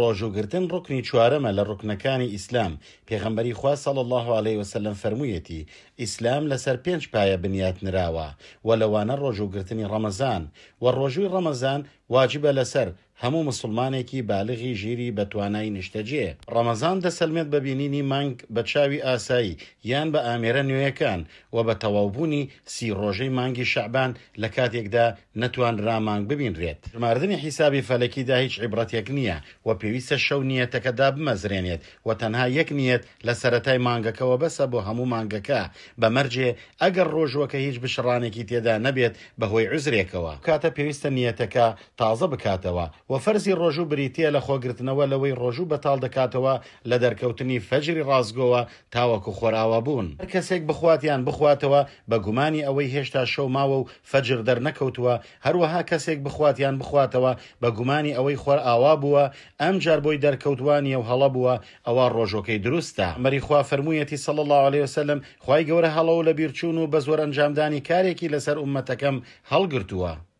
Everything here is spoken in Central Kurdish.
ڕۆژوگرتن ڕکنی چوارەمە لە ڕکنەکانی ئیسلام پێغەمبەری خوا سەڵ الله عليه وسلم فەرموویەتی ئیسلام لەسەر پێنج پایە بنیات نراوە و لەوانە ڕۆژوگرتنی ڕەمەزان و ڕۆژووی ڕەمەزان واجبە لەسەر هەموو مسلمانێکی بالغی ژیری بەتوانایی نیشتەجێ ڕەمەزان دەسەلمێت بە بینینی مانگ بە چاوی ئاسایی یان بە ئامێرە نوێیەکان و بە تەواوبوونی سی ڕۆژەی مانگی شعبان لە کاتێکدا نەتوان ڕامانگ ببینرێت ماردنی حیسابی فەلەکیدا هیچ عیبەتێک نییە و پێویستە شەو نیەتەکەدا بمەزرێنێت و تەنها یەک نیەت لە سەتای مانگەکەەوە بەسە بۆ هەموو مانگەکە بەمەرجێ ئەگەر ڕۆژوەکە هیچ بشڕانێکی تێدا نەبێت بەهۆی عزرێکەوە کاتە پێویستە نیەتەکە تازە بکاتەوە و فەرزی ڕۆژوو بریتە لە خۆگرتنەوە لەوەی ڕۆژوو بەتاڵ دەکاتەوە لە دەرکەوتنی فەجری ڕازگۆوە تاوەکو خۆراوە بوون کەسێک بخواتیان بخواتەوە بە گومانی ئەوەی هێشتا شەوماوە و فەجر دەرنەکەوتووە هەروەها کەسێک بخواتیان بخواتەوە بە گومانی ئەوەی خۆر ئاوا بووە ئەم جار بۆی دەرکەوتوانی و هەڵە بووە ئەوە ڕۆژۆکەی دروستە مەریخوا فرموویەتی سەڵ الله عليه وسلم خی گەورە هەڵە و لە بیرچوون و بە زۆر ئەنجامدانی کارێکی لەسەر عومەتەکەم هەڵگرتووە.